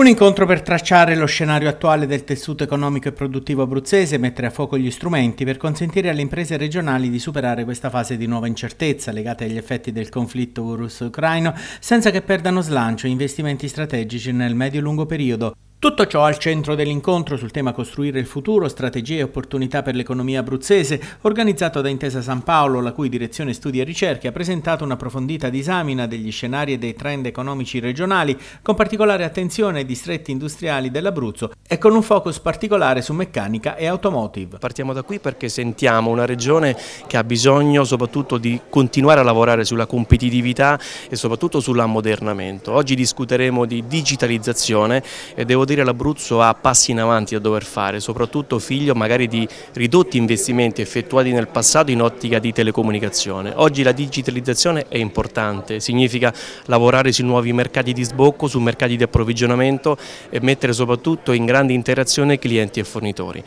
Un incontro per tracciare lo scenario attuale del tessuto economico e produttivo abruzzese e mettere a fuoco gli strumenti per consentire alle imprese regionali di superare questa fase di nuova incertezza legata agli effetti del conflitto russo-ucraino senza che perdano slancio e investimenti strategici nel medio-lungo periodo. Tutto ciò al centro dell'incontro sul tema Costruire il futuro, strategie e opportunità per l'economia abruzzese, organizzato da Intesa San Paolo, la cui direzione studi e ricerche ha presentato una approfondita disamina degli scenari e dei trend economici regionali, con particolare attenzione ai distretti industriali dell'Abruzzo e con un focus particolare su meccanica e automotive. Partiamo da qui perché sentiamo una regione che ha bisogno soprattutto di continuare a lavorare sulla competitività e soprattutto sull'ammodernamento. Oggi discuteremo di digitalizzazione e devo dire l'Abruzzo ha passi in avanti da dover fare, soprattutto figlio magari di ridotti investimenti effettuati nel passato in ottica di telecomunicazione. Oggi la digitalizzazione è importante, significa lavorare su nuovi mercati di sbocco, su mercati di approvvigionamento e mettere soprattutto in grande interazione clienti e fornitori.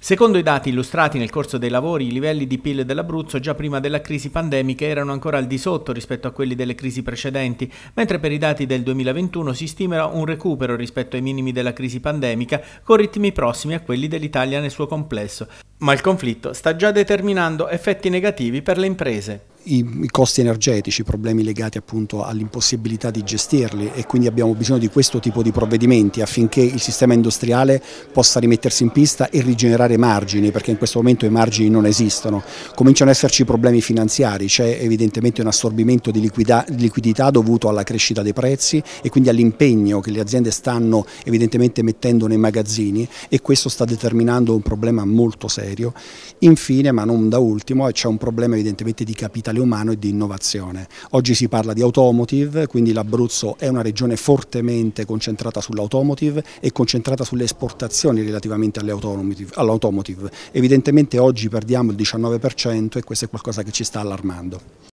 Secondo i dati illustrati nel corso dei lavori, i livelli di PIL dell'Abruzzo già prima della crisi pandemica erano ancora al di sotto rispetto a quelli delle crisi precedenti, mentre per i dati del 2021 si stima un recupero rispetto ai minimi della crisi pandemica, con ritmi prossimi a quelli dell'Italia nel suo complesso. Ma il conflitto sta già determinando effetti negativi per le imprese i, i costi energetici, problemi legati appunto all'impossibilità di gestirli e quindi abbiamo bisogno di questo tipo di provvedimenti affinché il sistema industriale possa rimettersi in pista e rigenerare margini perché in questo momento i margini non esistono. Cominciano ad esserci problemi finanziari, c'è evidentemente un assorbimento di liquidità dovuto alla crescita dei prezzi e quindi all'impegno che le aziende stanno evidentemente mettendo nei magazzini e questo sta determinando un problema molto serio. Infine, ma non da ultimo, c'è un problema evidentemente di capitalizzazione capitale umano e di innovazione. Oggi si parla di automotive, quindi l'Abruzzo è una regione fortemente concentrata sull'automotive e concentrata sulle esportazioni relativamente all'automotive. Evidentemente oggi perdiamo il 19% e questo è qualcosa che ci sta allarmando.